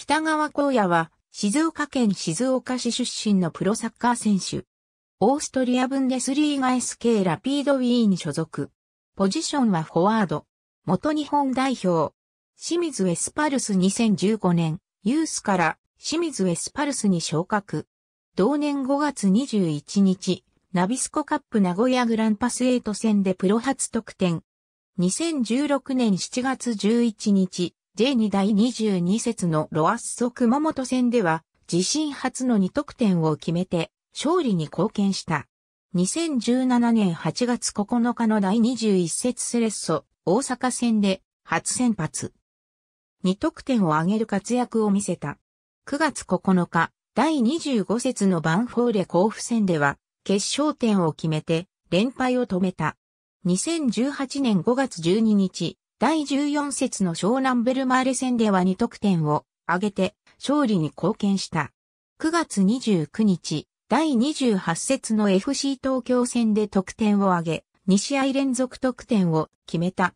北川光也は、静岡県静岡市出身のプロサッカー選手。オーストリアブンデスリーガ SK ラピードウィーン所属。ポジションはフォワード。元日本代表。清水エスパルス2015年、ユースから清水エスパルスに昇格。同年5月21日、ナビスコカップ名古屋グランパス8戦でプロ初得点。2016年7月11日、J2 第22節のロアッソ熊本戦では、自身初の2得点を決めて、勝利に貢献した。2017年8月9日の第21節セレッソ、大阪戦で、初先発。2得点を挙げる活躍を見せた。9月9日、第25節のバンフォーレ甲府戦では、決勝点を決めて、連敗を止めた。2018年5月12日、第14節の湘南ベルマーレ戦では2得点を挙げて勝利に貢献した。9月29日、第28節の FC 東京戦で得点を挙げ、2試合連続得点を決めた。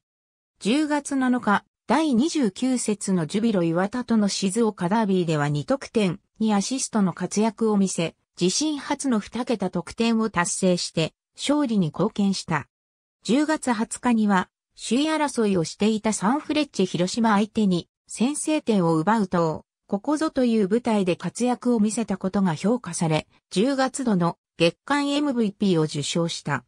10月7日、第29節のジュビロ岩田との静岡ダービーでは2得点、にアシストの活躍を見せ、自身初の2桁得点を達成して、勝利に貢献した。10月20日には、首位争いをしていたサンフレッチェ広島相手に先制点を奪うと、ここぞという舞台で活躍を見せたことが評価され、10月度の月間 MVP を受賞した。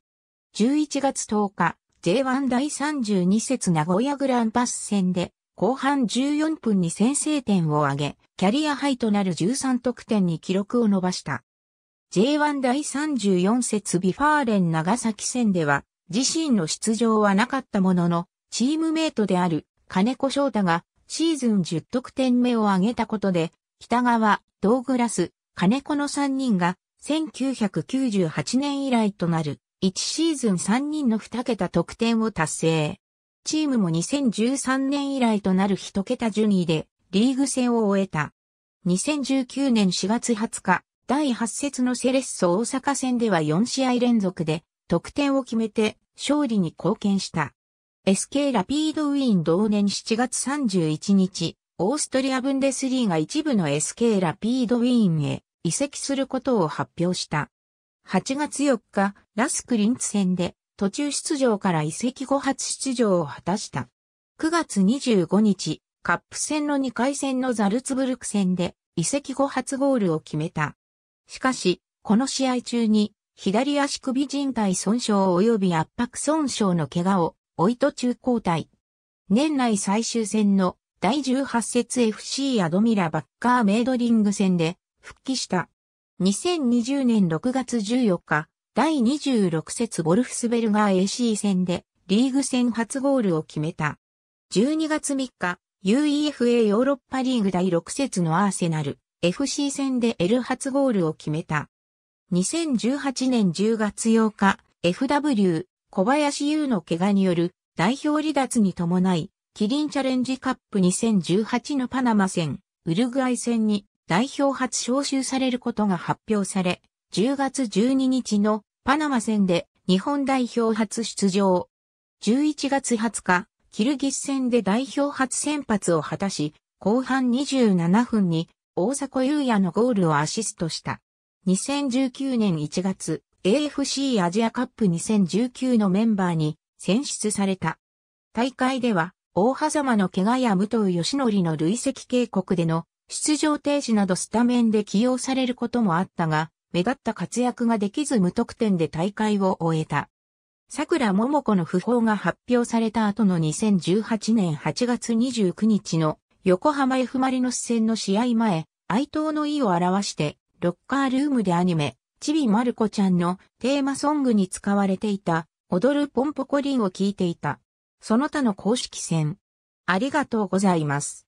11月10日、J1 第32節名古屋グランパス戦で、後半14分に先制点を挙げ、キャリアハイとなる13得点に記録を伸ばした。J1 第34節ビファーレン長崎戦では、自身の出場はなかったものの、チームメイトである金子翔太がシーズン10得点目を挙げたことで、北川、ドーグラス、金子の3人が1998年以来となる1シーズン3人の2桁得点を達成。チームも2013年以来となる1桁ジュニーでリーグ戦を終えた。2019年4月20日、第8節のセレッソ大阪戦では4試合連続で得点を決めて勝利に貢献した。SK ラピードウィーン同年7月31日、オーストリアブンデスリーが一部の SK ラピードウィーンへ移籍することを発表した。8月4日、ラスクリンツ戦で途中出場から移籍後初出場を果たした。9月25日、カップ戦の2回戦のザルツブルク戦で移籍後初ゴールを決めた。しかし、この試合中に左足首靭帯損傷及び圧迫損傷の怪我を、追い途中交代。年内最終戦の第18節 FC アドミラバッカーメイドリング戦で復帰した。2020年6月14日、第26節ボルフスベルガー AC 戦でリーグ戦初ゴールを決めた。12月3日、UEFA ヨーロッパリーグ第6節のアーセナル FC 戦で L 初ゴールを決めた。2018年10月8日、FW 小林優の怪我による代表離脱に伴い、キリンチャレンジカップ2018のパナマ戦、ウルグアイ戦に代表初招集されることが発表され、10月12日のパナマ戦で日本代表初出場。11月20日、キルギス戦で代表初先発を果たし、後半27分に大迫優也のゴールをアシストした。2019年1月、AFC アジアカップ2019のメンバーに選出された。大会では、大狭間の怪我や武藤義則の累積警告での出場停止などスタメンで起用されることもあったが、目立った活躍ができず無得点で大会を終えた。桜桃子の訃報が発表された後の2018年8月29日の横浜 F マリノス戦の試合前、哀悼の意を表してロッカールームでアニメ、ちびまる子ちゃんのテーマソングに使われていた、踊るポンポコリンを聞いていた。その他の公式戦。ありがとうございます。